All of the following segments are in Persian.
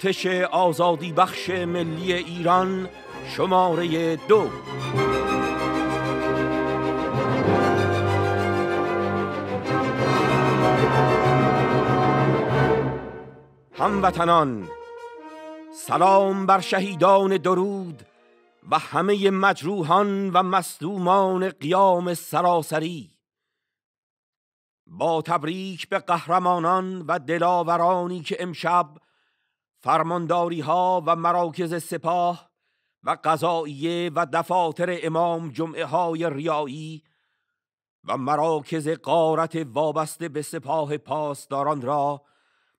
تشه آزادی بخش ملی ایران شماره دو هموطنان سلام بر شهیدان درود و همه مجروحان و مصدومان قیام سراسری با تبریک به قهرمانان و دلاورانی که امشب فرمانداری ها و مراکز سپاه و قضاییه و دفاتر امام جمعه های ریایی و مراکز قارت وابسته به سپاه پاسداران را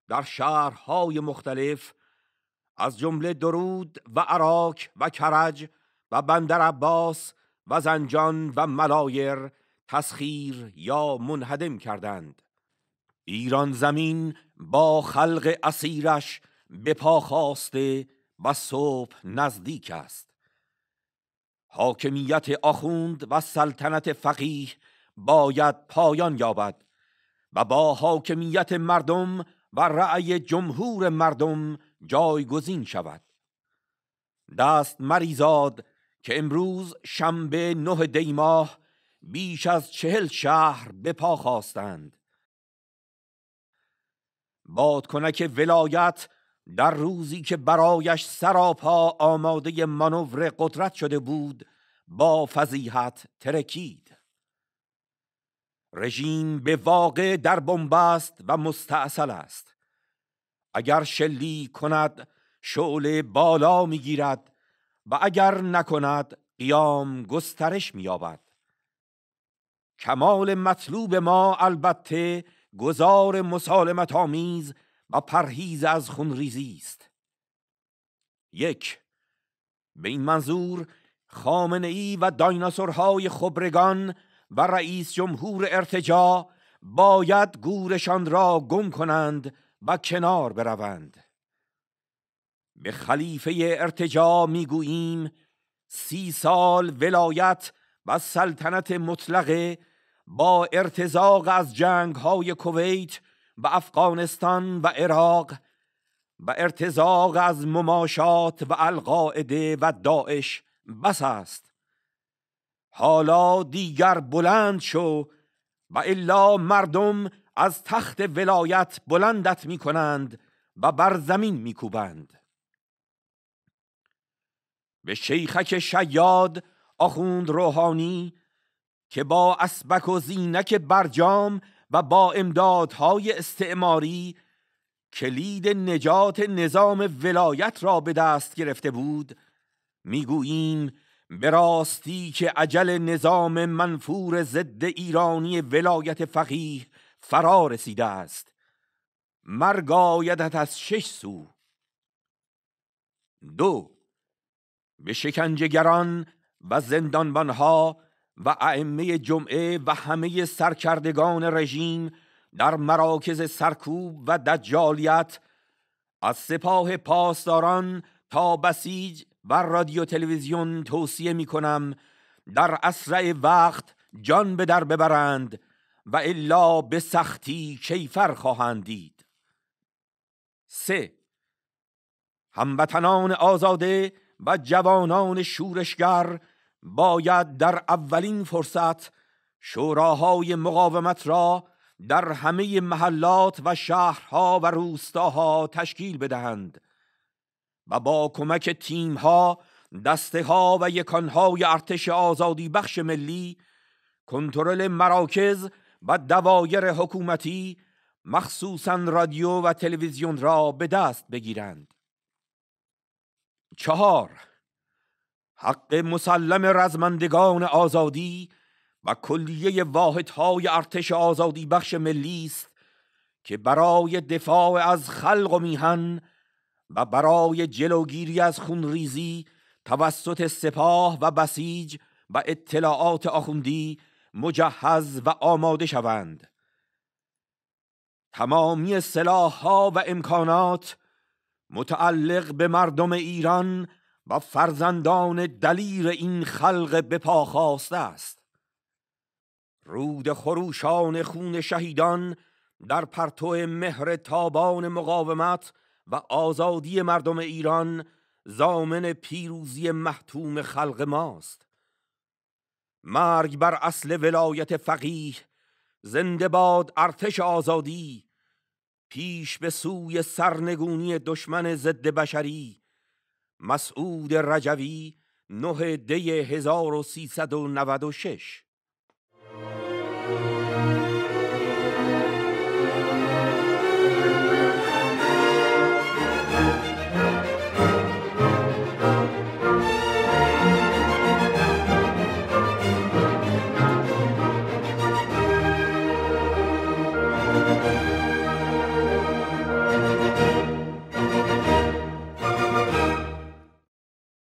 در شهرهای مختلف از جمله درود و عراک و کرج و بندر عباس و زنجان و ملایر تسخیر یا منهدم کردند ایران زمین با خلق اسیرش به پا خواسته و صبح نزدیک است حاکمیت آخوند و سلطنت فقیه باید پایان یابد و با حاکمیت مردم و رأی جمهور مردم جایگزین شود دست مریزاد که امروز شنبه نه دیماه بیش از چهل شهر به پا خواستند بادکنک ولایت در روزی که برایش سراپا آماده مانور قدرت شده بود با فضیحت ترکید رژیم به واقع در بنبست و مستعصل است اگر شلی کند شعله بالا میگیرد و اگر نکند قیام گسترش مییابد کمال مطلوب ما البته گزار مسالمت آمیز و پرهیز از ریزی است یک به این منظور خامنه ای و دایناسورهای خبرگان و رئیس جمهور ارتجا باید گورشان را گم کنند و کنار بروند به خلیفه ارتجا میگوییم سی سال ولایت و سلطنت مطلقه با ارتزاق از جنگ های کویت و افغانستان و عراق و ارتزاق از مماشات و القاعده و داعش بس است حالا دیگر بلند شو و الا مردم از تخت ولایت بلندت می کنند و بر زمین می کوبند. به شیخک شیاد آخوند روحانی که با اسبک و زینک برجام و با امدادهای استعماری کلید نجات نظام ولایت را به دست گرفته بود میگوییم به راستی که عجل نظام منفور ضد ایرانی ولایت فقیه فرا رسیده است مرگ آیدت از شش سو دو به شکنجهگران و زندانبانها و ائمه جمعه و همه سرکردگان رژیم در مراکز سرکوب و دجالیت از سپاه پاسداران تا بسیج و رادیو تلویزیون توصیه می کنم در اسرع وقت جان به در ببرند و الا به سختی کیفر خواهند دید سه هموطنان آزاده و جوانان شورشگر باید در اولین فرصت شوراهای مقاومت را در همه محلات و شهرها و روستاها تشکیل بدهند و با کمک تیمها دسته ها و یکانهای ارتش آزادی بخش ملی کنترل مراکز و دوایر حکومتی مخصوصا رادیو و تلویزیون را به دست بگیرند چهار حق مسلم رزمندگان آزادی و کلیه واحدهای ارتش آزادی بخش ملی است که برای دفاع از خلق و میهن و برای جلوگیری از خونریزی توسط سپاه و بسیج و اطلاعات آخوندی مجهز و آماده شوند تمامی سلاح و امکانات متعلق به مردم ایران و فرزندان دلیر این خلق بپا خواسته است رود خروشان خون شهیدان در پرتو مهر تابان مقاومت و آزادی مردم ایران زامن پیروزی محتوم خلق ماست مرگ بر اصل ولایت فقیه زنده باد ارتش آزادی پیش به سوی سرنگونی دشمن ضد بشری مسعود رجوی نه دی 1396